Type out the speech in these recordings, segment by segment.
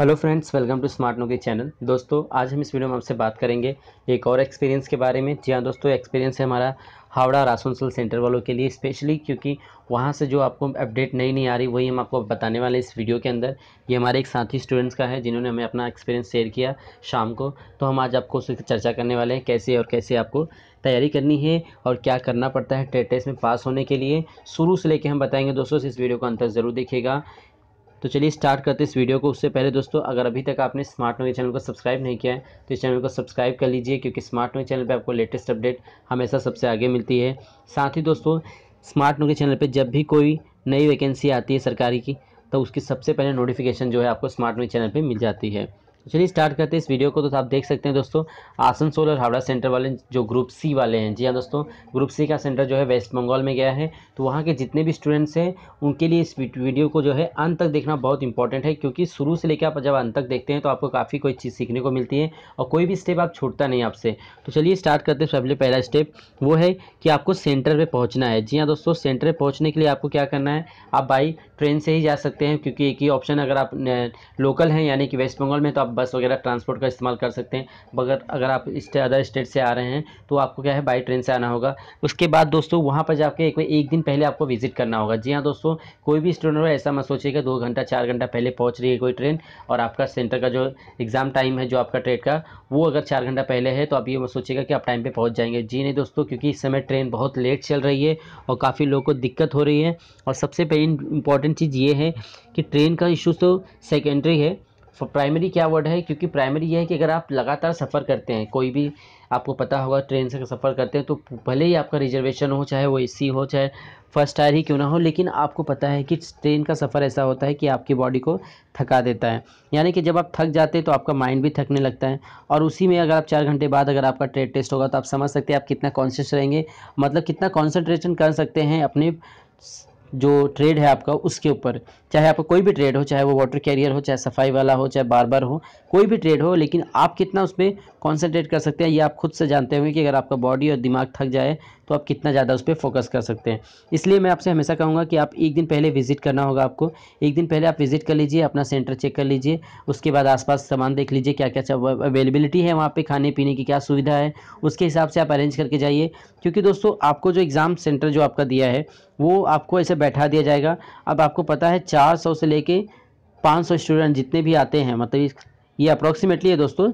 hello friends welcome to smart नो के channel दोस्तों आज हम इस वीडियो में आपसे बात करेंगे एक और एक्सपीरियंस के बारे में जी हाँ दोस्तों एक्सपीरियंस है हमारा हावड़ा रासनसल सेंटर वालों के लिए स्पेशली क्योंकि वहाँ से जो आपको अपडेट नई नहीं आ रही वही हम आपको बताने वाले इस वीडियो के अंदर ये हमारे एक साथी स्टूडेंट्स का है जिन्होंने हमें अपना एक्सपीरियंस शेयर किया शाम को तो हम आज आपको उसकी चर्चा करने वाले हैं कैसे और कैसे आपको तैयारी करनी है और क्या करना पड़ता है टेट टेस्ट में पास होने के लिए शुरू से लेके हम बताएंगे दोस्तों इस वीडियो को अंतर ज़रूर देखेगा तो चलिए स्टार्ट करते इस वीडियो को उससे पहले दोस्तों अगर अभी तक आपने स्मार्ट नोवी चैनल को सब्सक्राइब नहीं किया है तो इस चैनल को सब्सक्राइब कर लीजिए क्योंकि स्मार्ट नोवी चैनल पर आपको लेटेस्ट अपडेट हमेशा सबसे आगे मिलती है साथ ही दोस्तों स्मार्ट नोवी चैनल पर जब भी कोई नई वैकेंसी आती है सरकारी की तो उसकी सबसे पहले नोटिफिकेशन जो है आपको स्मार्ट नोवी चैनल पर मिल जाती है तो चलिए स्टार्ट करते हैं इस वीडियो को तो आप देख सकते हैं दोस्तों आसनसोल और हावड़ा सेंटर वाले जो ग्रुप सी वाले हैं जी हाँ दोस्तों ग्रुप सी का सेंटर जो है वेस्ट बंगाल में गया है तो वहाँ के जितने भी स्टूडेंट्स हैं उनके लिए इस वीडियो को जो है अंत तक देखना बहुत इंपॉर्टेंट है क्योंकि शुरू से लेकर आप जब अंत तक देखते हैं तो आपको काफ़ी कोई चीज़ सीखने को मिलती है और कोई भी स्टेप आप छूटता नहीं आपसे तो चलिए स्टार्ट करते हैं सबसे पहला स्टेप वो है कि आपको सेंटर पर पहुँचना है जी हाँ दोस्तों सेंटर पर पहुँचने के लिए आपको क्या करना है आप बाई ट्रेन से ही जा सकते हैं क्योंकि एक ही ऑप्शन अगर आप लोकल हैं यानी कि वेस्ट बंगाल में तो आप बस वगैरह ट्रांसपोर्ट का इस्तेमाल कर सकते हैं मगर अगर आप इस अदर स्टेट से आ रहे हैं तो आपको क्या है बाई ट्रेन से आना होगा उसके बाद दोस्तों वहाँ पर जाके एक, एक दिन पहले आपको विजिट करना होगा जी हाँ दोस्तों कोई भी स्टूडेंट हो ऐसा मत सोचिएगा दो घंटा चार घंटा पहले पहुँच रही है कोई ट्रेन और आपका सेंटर का जो एग्ज़ाम टाइम है जो आपका ट्रेड का वो अगर चार घंटा पहले है तो आप ये मत सोचिएगा कि आप टाइम पर पहुँच जाएंगे जी नहीं दोस्तों क्योंकि इस समय ट्रेन बहुत लेट चल रही है और काफ़ी लोगों को दिक्कत हो रही है और सबसे पहली इंपॉर्टेंट चीज़ ये है कि ट्रेन का इशू तो सेकेंडरी है प्राइमरी क्या वर्ड है क्योंकि प्राइमरी यह है कि अगर आप लगातार सफ़र करते हैं कोई भी आपको पता होगा ट्रेन से सफ़र करते हैं तो भले ही आपका रिजर्वेशन हो चाहे वो एसी हो चाहे फर्स्ट टायर ही क्यों ना हो लेकिन आपको पता है कि ट्रेन का सफ़र ऐसा होता है कि आपकी बॉडी को थका देता है यानी कि जब आप थक जाते हैं तो आपका माइंड भी थकने लगता है और उसी में अगर आप चार घंटे बाद अगर आपका ट्रेड टेस्ट होगा तो आप समझ सकते हैं आप कितना कॉन्शियस रहेंगे मतलब कितना कॉन्सेंट्रेशन कर सकते हैं अपने जो ट्रेड है आपका उसके ऊपर चाहे आपका कोई भी ट्रेड हो चाहे वो वाटर कैरियर हो चाहे सफाई वाला हो चाहे बार बार हो कोई भी ट्रेड हो लेकिन आप कितना उसमें कॉन्सेंट्रेट कर सकते हैं ये आप खुद से जानते होंगे कि अगर आपका बॉडी और दिमाग थक जाए तो आप कितना ज़्यादा उस पर फोकस कर सकते हैं इसलिए मैं आपसे हमेशा कहूँगा कि आप एक दिन पहले विजिट करना होगा आपको एक दिन पहले आप विजिट कर लीजिए अपना सेंटर चेक कर लीजिए उसके बाद आसपास सामान देख लीजिए क्या क्या अवेलेबिलिटी है वहाँ पर खाने पीने की क्या सुविधा है उसके हिसाब से आप अरेंज करके जाइए क्योंकि दोस्तों आपको जो एग्ज़ाम सेंटर जो आपका दिया है वो आपको ऐसे बैठा दिया जाएगा अब आपको पता है चार सौ से ले पाँच सौ स्टूडेंट जितने भी आते हैं मतलब ये अप्रॉक्सीमेटली है दोस्तों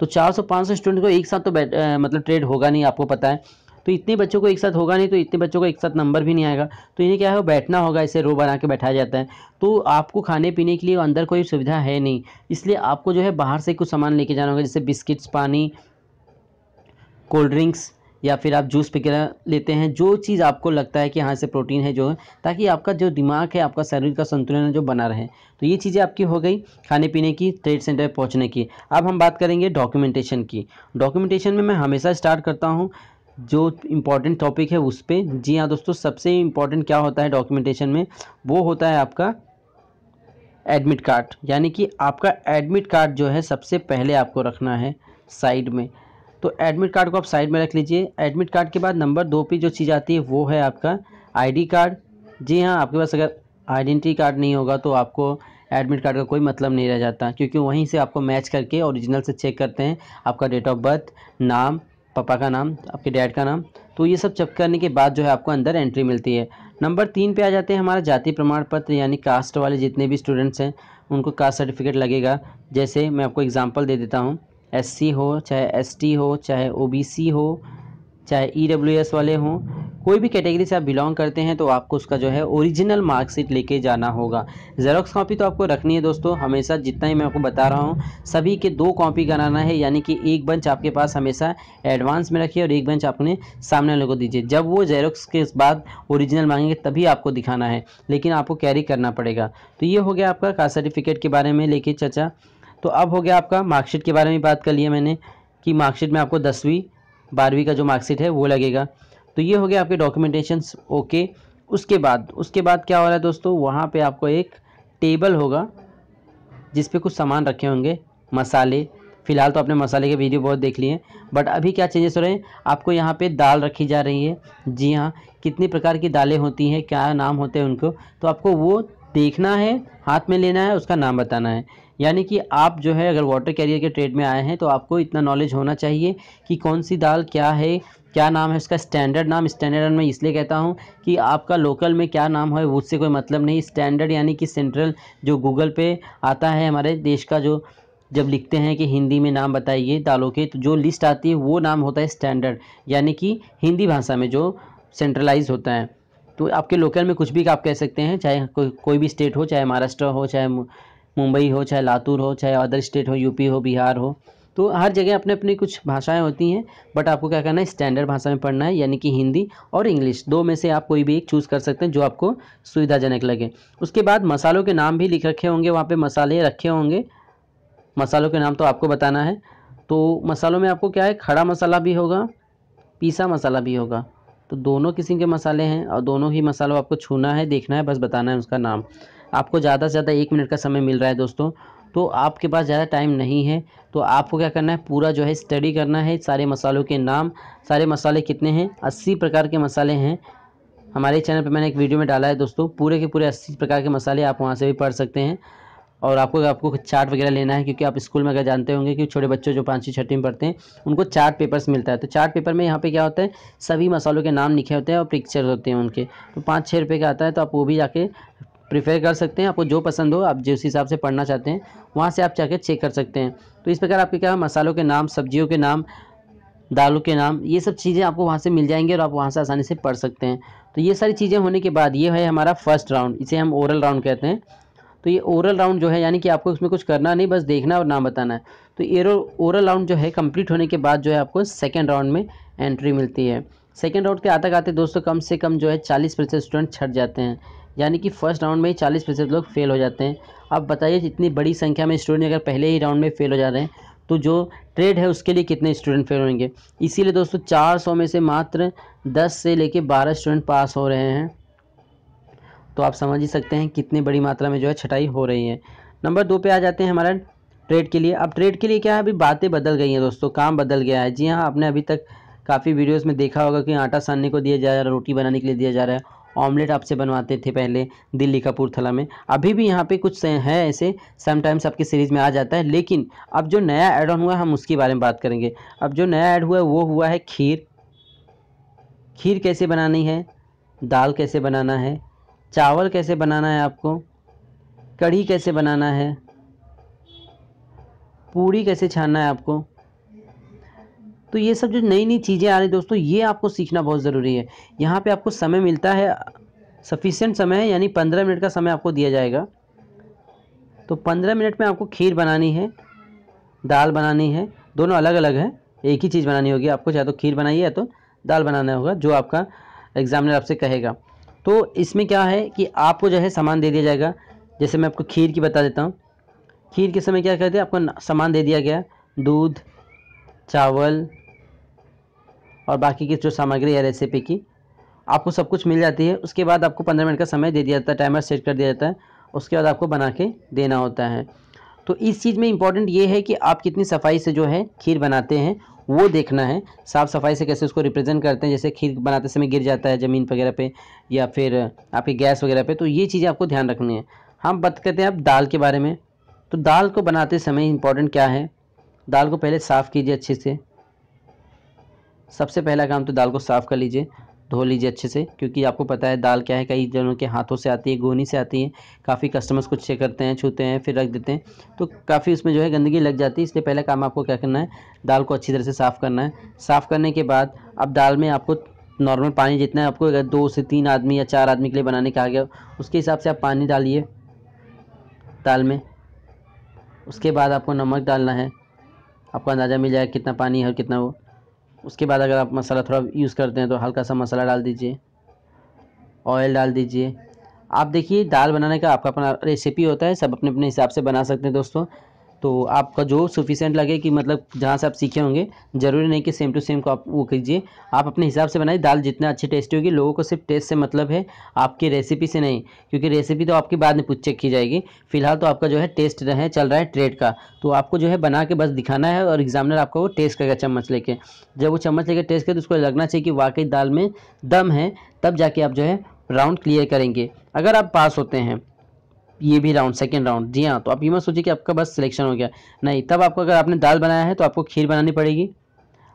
तो 400-500 स्टूडेंट को एक साथ तो आ, मतलब ट्रेड होगा नहीं आपको पता है तो इतने बच्चों को एक साथ होगा नहीं तो इतने बच्चों को एक साथ नंबर भी नहीं आएगा तो इन्हें क्या है बैठना होगा इसे रो बना के बैठाया जाता है तो आपको खाने पीने के लिए अंदर कोई सुविधा है नहीं इसलिए आपको जो है बाहर से कुछ सामान लेके जाना होगा जैसे बिस्किट्स पानी कोल्ड ड्रिंक्स या फिर आप जूस वगैरह लेते हैं जो चीज़ आपको लगता है कि हाँ से प्रोटीन है जो है ताकि आपका जो दिमाग है आपका शरीर का संतुलन है जो बना रहे तो ये चीज़ें आपकी हो गई खाने पीने की ट्रेड सेंटर पर पहुँचने की अब हम बात करेंगे डॉक्यूमेंटेशन की डॉक्यूमेंटेशन में मैं हमेशा स्टार्ट करता हूँ जो इम्पोर्टेंट टॉपिक है उस पर जी हाँ दोस्तों सबसे इम्पॉर्टेंट क्या होता है डॉक्यूमेंटेशन में वो होता है आपका एडमिट कार्ड यानी कि आपका एडमिट कार्ड जो है सबसे पहले आपको रखना है साइड में तो एडमिट कार्ड को आप साइड में रख लीजिए एडमिट कार्ड के बाद नंबर दो पे जो चीज़ आती है वो है आपका आईडी कार्ड जी हाँ आपके पास अगर आइडेंटिटी कार्ड नहीं होगा तो आपको एडमिट कार्ड का कोई मतलब नहीं रह जाता क्योंकि वहीं से आपको मैच करके ओरिजिनल से चेक करते हैं आपका डेट ऑफ बर्थ नाम पापा का नाम आपके डैड का नाम तो ये सब चेक करने के बाद जो है आपको अंदर एंट्री मिलती है नंबर तीन पे आ जाते हैं हमारा जाति प्रमाण पत्र यानी कास्ट वाले जितने भी स्टूडेंट्स हैं उनको कास्ट सर्टिफिकेट लगेगा जैसे मैं आपको एग्ज़ाम्पल दे देता हूँ एससी हो चाहे एसटी हो चाहे ओबीसी हो चाहे ई e वाले हों कोई भी कैटेगरी से आप बिलोंग करते हैं तो आपको उसका जो है ओरिजिनल मार्कशीट लेके जाना होगा जेरोक्स कॉपी तो आपको रखनी है दोस्तों हमेशा जितना ही मैं आपको बता रहा हूँ सभी के दो कॉपी कराना है यानी कि एक बंच आपके पास हमेशा एडवांस में रखिए और एक बंच आपने सामने वाले को दीजिए जब वो जेरोक्स के बाद ओरिजिनल मांगेंगे तभी आपको दिखाना है लेकिन आपको कैरी करना पड़ेगा तो ये हो गया आपका कास्ट सर्टिफिकेट के बारे में लेके चर्चा तो अब हो गया आपका मार्कशीट के बारे में बात कर लिया मैंने कि मार्कशीट में आपको दसवीं बारहवीं का जो मार्कशीट है वो लगेगा तो ये हो गया आपके डॉक्यूमेंटेशन ओके उसके बाद उसके बाद क्या हो रहा है दोस्तों वहाँ पे आपको एक टेबल होगा जिस पे कुछ सामान रखे होंगे मसाले फ़िलहाल तो आपने मसाले के वीडियो बहुत देख लिए हैं बट अभी क्या चेंजेस हो रहे हैं आपको यहाँ पे दाल रखी जा रही है जी हाँ कितनी प्रकार की दालें होती हैं क्या नाम होते हैं उनको तो आपको वो देखना है हाथ में लेना है उसका नाम बताना है यानी कि आप जो है अगर वाटर कैरियर के ट्रेड में आए हैं तो आपको इतना नॉलेज होना चाहिए कि कौन सी दाल क्या है क्या नाम है उसका स्टैंडर्ड नाम स्टैंडर्ड मैं इसलिए कहता हूँ कि आपका लोकल में क्या नाम है उससे कोई मतलब नहीं स्टैंडर्ड यानी कि सेंट्रल जो गूगल पे आता है हमारे देश का जो जब लिखते हैं कि हिंदी में नाम बताइए दालों के तो जो लिस्ट आती है वो नाम होता है स्टैंडर्ड यानी कि हिंदी भाषा में जो सेंट्रलाइज होता है तो आपके लोकल में कुछ भी आप कह सकते हैं चाहे को, कोई भी स्टेट हो चाहे महाराष्ट्र हो चाहे मुंबई हो चाहे लातूर हो चाहे अदर स्टेट हो यूपी हो बिहार हो तो हर जगह अपने अपनी कुछ भाषाएं होती हैं बट आपको क्या करना है स्टैंडर्ड भाषा में पढ़ना है यानी कि हिंदी और इंग्लिश दो में से आप कोई भी एक चूज़ कर सकते हैं जो आपको सुविधाजनक लगे उसके बाद मसालों के नाम भी लिख रखे होंगे वहाँ पे मसाले रखे होंगे मसालों के नाम तो आपको बताना है तो मसालों में आपको क्या है खड़ा मसाला भी होगा पीसा मसाला भी होगा तो दोनों किस्म के मसाले हैं और दोनों ही मसालों आपको छूना है देखना है बस बताना है उसका नाम आपको ज़्यादा से ज़्यादा एक मिनट का समय मिल रहा है दोस्तों तो आपके पास ज़्यादा टाइम नहीं है तो आपको क्या करना है पूरा जो है स्टडी करना है सारे मसालों के नाम सारे मसाले कितने हैं अस्सी प्रकार के मसाले हैं हमारे चैनल पर मैंने एक वीडियो में डाला है दोस्तों पूरे के पूरे अस्सी प्रकार के मसाले आप वहाँ से भी पढ़ सकते हैं और आपको आपको चार्ट वगैरह लेना है क्योंकि आप स्कूल में अगर जानते होंगे कि छोटे बच्चों जो पाँचवीं छठी में पढ़ते हैं उनको चार्ट पेपर्स मिलता है तो चार्ट पेपर में यहाँ पे क्या होता है सभी मसालों के नाम लिखे होते हैं और पिक्चर होते हैं उनके तो पाँच छः रुपये का आता है तो आप वो भी जाके प्रीफेयर कर सकते हैं आपको जो पसंद हो आप जिस हिसाब से पढ़ना चाहते हैं वहाँ से आप जाके चेक कर सकते हैं तो इस प्रकार आपके क्या मसालों के नाम सब्जियों के नाम दालों के नाम ये सब चीज़ें आपको वहाँ से मिल जाएंगी और आप वहाँ से आसानी से पढ़ सकते हैं तो ये सारी चीज़ें होने के बाद ये है हमारा फर्स्ट राउंड इसे हम ओरल राउंड कहते हैं तो ये ओरल राउंड जो है यानी कि आपको इसमें कुछ करना नहीं बस देखना और नाम बताना है तो ये ओरल राउंड जो है कंप्लीट होने के बाद जो है आपको सेकेंड राउंड में एंट्री मिलती है सेकेंड राउंड के आते आते दोस्तों कम से कम जो है चालीस प्रतिशत स्टूडेंट छट जाते हैं यानी कि फर्स्ट राउंड में ही चालीस प्रतिशत लोग फेल हो जाते हैं आप बताइए इतनी बड़ी संख्या में स्टूडेंट अगर पहले ही राउंड में फेल हो जा रहे हैं तो जो ट्रेड है उसके लिए कितने स्टूडेंट फेल होंगे इसीलिए दोस्तों सौ में से मात्र दस से लेकर बारह स्टूडेंट पास हो रहे हैं तो आप समझ ही सकते हैं कितनी बड़ी मात्रा में जो है छटाई हो रही है नंबर दो पे आ जाते हैं हमारा ट्रेड के लिए अब ट्रेड के लिए क्या है अभी बातें बदल गई हैं दोस्तों काम बदल गया है जी हाँ आपने अभी तक काफ़ी वीडियोज़ में देखा होगा कि आटा सानने को दिया जा रहा है रोटी बनाने के लिए दिया जा रहा है ऑमलेट आपसे बनवाते थे पहले दिल्ली कपूरथला में अभी भी यहाँ पे कुछ है ऐसे समटाइम्स आपकी सीरीज़ में आ जाता है लेकिन अब जो नया ऐड ऑन हुआ है हम उसके बारे में बात करेंगे अब जो नया ऐड हुआ है वो हुआ है खीर खीर कैसे बनानी है दाल कैसे बनाना है चावल कैसे बनाना है आपको कढ़ी कैसे बनाना है पूरी कैसे छानना है आपको तो ये सब जो नई नई चीज़ें आ रही दोस्तों ये आपको सीखना बहुत ज़रूरी है यहाँ पे आपको समय मिलता है सफिशेंट समय है यानी पंद्रह मिनट का समय आपको दिया जाएगा तो पंद्रह मिनट में आपको खीर बनानी है दाल बनानी है दोनों अलग अलग है एक ही चीज़ बनानी होगी आपको चाहे तो खीर बनाइए या तो दाल बनाना होगा जो आपका एग्जामिनर आपसे कहेगा तो इसमें क्या है कि आपको जो है सामान दे दिया जाएगा जैसे मैं आपको खीर की बता देता हूँ खीर के समय क्या कहते हैं आपको सामान दे दिया गया दूध चावल और बाकी की जो सामग्री है रेसिपी की आपको सब कुछ मिल जाती है उसके बाद आपको पंद्रह मिनट का समय दे दिया जाता है टाइमर सेट कर दिया जाता है उसके बाद आपको बना के देना होता है तो इस चीज़ में इम्पॉर्टेंट ये है कि आप कितनी सफाई से जो है खीर बनाते हैं वो देखना है साफ़ सफाई से कैसे उसको रिप्रेजेंट करते हैं जैसे खीर बनाते समय गिर जाता है ज़मीन वगैरह पे या फिर आपके गैस वगैरह पे तो ये चीज़ें आपको ध्यान रखनी है हम बात करते हैं आप दाल के बारे में तो दाल को बनाते समय इम्पोर्टेंट क्या है दाल को पहले साफ़ कीजिए अच्छे से सबसे पहला काम तो दाल को साफ़ कर लीजिए धो लीजिए अच्छे से क्योंकि आपको पता है दाल क्या है कई जनों के हाथों से आती है गोनी से आती है काफ़ी कस्टमर्स कुछ चेक करते हैं छूते हैं फिर रख देते हैं तो काफ़ी उसमें जो है गंदगी लग जाती है इसलिए पहला काम आपको क्या करना है दाल को अच्छी तरह से साफ़ करना है साफ़ करने के बाद अब दाल में आपको नॉर्मल पानी जितना है आपको अगर दो से तीन आदमी या चार आदमी के लिए बनाने आ गया उसके हिसाब से आप पानी डालिए दाल में उसके बाद आपको नमक डालना है आपको अंदाज़ा मिल जाएगा कितना पानी है और कितना वो उसके बाद अगर आप मसाला थोड़ा यूज़ करते हैं तो हल्का सा मसाला डाल दीजिए ऑयल डाल दीजिए आप देखिए दाल बनाने का आपका अपना रेसिपी होता है सब अपने अपने हिसाब से बना सकते हैं दोस्तों तो आपका जो सफिशेंट लगे कि मतलब जहाँ से आप सीखे होंगे ज़रूरी नहीं कि सेम टू सेम को आप वो कीजिए आप अपने हिसाब से बनाइए दाल जितना अच्छी टेस्टी होगी लोगों को सिर्फ टेस्ट से मतलब है आपकी रेसिपी से नहीं क्योंकि रेसिपी तो आपकी बाद में पूछ चेक की जाएगी फिलहाल तो आपका जो है टेस्ट रहे चल रहा है ट्रेड का तो आपको जो है बना के बस दिखाना है और एग्जामिनर आपको वो टेस्ट करेगा चम्मच लेके जब वो चम्मच लेकर टेस्ट करे तो उसको लगना चाहिए कि वाकई दाल में दम है तब जाके आप जो है राउंड क्लियर करेंगे अगर आप पास होते हैं ये भी राउंड सेकेंड राउंड जी हाँ तो आप ये मत सोचिए कि आपका बस सिलेक्शन हो गया नहीं तब आपको अगर आपने दाल बनाया है तो आपको खीर बनानी पड़ेगी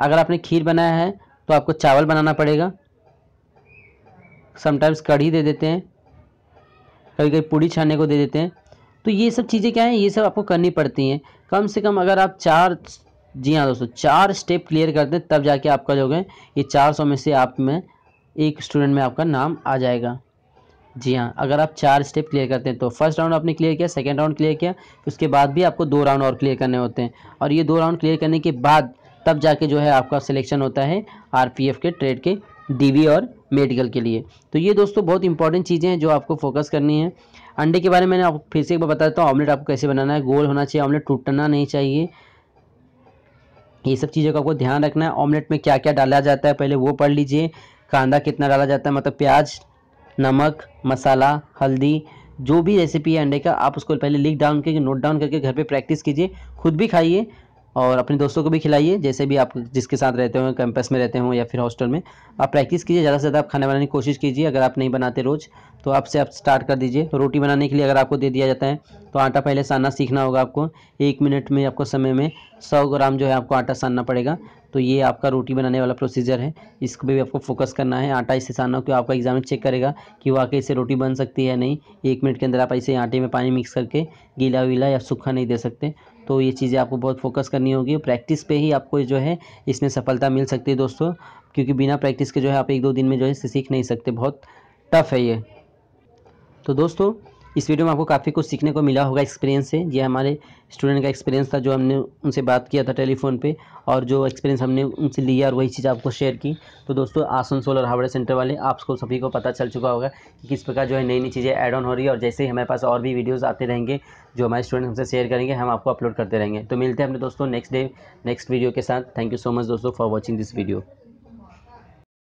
अगर आपने खीर बनाया है तो आपको चावल बनाना पड़ेगा समटाइम्स कढ़ी दे देते हैं कभी कभी पूड़ी छाने को दे देते हैं तो ये सब चीज़ें क्या हैं ये सब आपको करनी पड़ती हैं कम से कम अगर आप चार जी हाँ दोस्तों चार स्टेप क्लियर कर दें तब जाके आपका जो है ये चार सौ में से आप में एक स्टूडेंट में आपका नाम आ जाएगा जी हाँ अगर आप चार स्टेप क्लियर करते हैं तो फर्स्ट राउंड आपने क्लियर किया सेकेंड राउंड क्लियर किया उसके बाद भी आपको दो राउंड और क्लियर करने होते हैं और ये दो राउंड क्लियर करने के बाद तब जाके जो है आपका सिलेक्शन होता है आर के ट्रेड के डी और मेडिकल के लिए तो ये दोस्तों बहुत इंपॉर्टेंट चीज़ें हैं जो आपको फोकस करनी है अंडे के बारे में मैंने आपको फिर से एक बार बताया देता हूँ ऑमलेट आपको कैसे बनाना है गोल होना चाहिए ऑमलेट टूटना नहीं चाहिए ये सब चीज़ों का आपको ध्यान रखना है ऑमलेट में क्या क्या डाला जाता है पहले वो पढ़ लीजिए कांदा कितना डाला जाता है मतलब प्याज नमक मसाला हल्दी जो भी रेसिपी है अंडे का आप उसको पहले लिख डाउन करके नोट डाउन करके घर पे प्रैक्टिस कीजिए खुद भी खाइए और अपने दोस्तों को भी खिलाइए जैसे भी आप जिसके साथ रहते हो कैंपस में रहते हो या फिर हॉस्टल में आप प्रैक्टिस कीजिए ज़्यादा से ज़्यादा आप खाना बनाने की कोशिश कीजिए अगर आप नहीं बनाते रोज़ तो आपसे आप स्टार्ट कर दीजिए रोटी बनाने के लिए अगर आपको दे दिया जाता है तो आटा पहले सानना सीखना होगा आपको एक मिनट में आपको समय में सौ ग्राम जो है आपको आटा सानना पड़ेगा तो ये आपका रोटी बनाने वाला प्रोसीजर है इस पर भी आपको फोकस करना है आटा इससे सानना क्योंकि आपका एग्जाम चेक करेगा कि वाकई इसे रोटी बन सकती है नहीं एक मिनट के अंदर आप इसे आटे में पानी मिक्स करके गीला वीला या सूखा नहीं दे सकते तो ये चीज़ें आपको बहुत फोकस करनी होगी प्रैक्टिस पे ही आपको जो है इसमें सफलता मिल सकती है दोस्तों क्योंकि बिना प्रैक्टिस के जो है आप एक दो दिन में जो है इसे सीख नहीं सकते बहुत टफ है ये तो दोस्तों इस वीडियो में आपको काफ़ी कुछ सीखने को मिला होगा एक्सपीरियंस से ये हमारे स्टूडेंट का एक्सपीरियंस था जो हमने उनसे बात किया था टेलीफोन पे और जो एक्सपीरियंस हमने उनसे लिया और वही चीज़ आपको शेयर की तो दोस्तों आसनसोल और हावड़ा सेंटर वाले आपको सभी को पता चल चुका होगा कि किस प्रकार जो है नई नई चीज़ें ऐड ऑन हो रही है और जैसे ही हमारे पास और भी वीडियोज़ आते रहेंगे जो हमारे स्टूडेंट हमसे शेयर करेंगे हम आपको अपलोड करते रहेंगे तो मिलते हैं अपने दोस्तों नेक्स्ट डे नेक्स्ट वीडियो के साथ थैंक यू सो मच दोस्तों फॉर वॉचिंग दिस वीडियो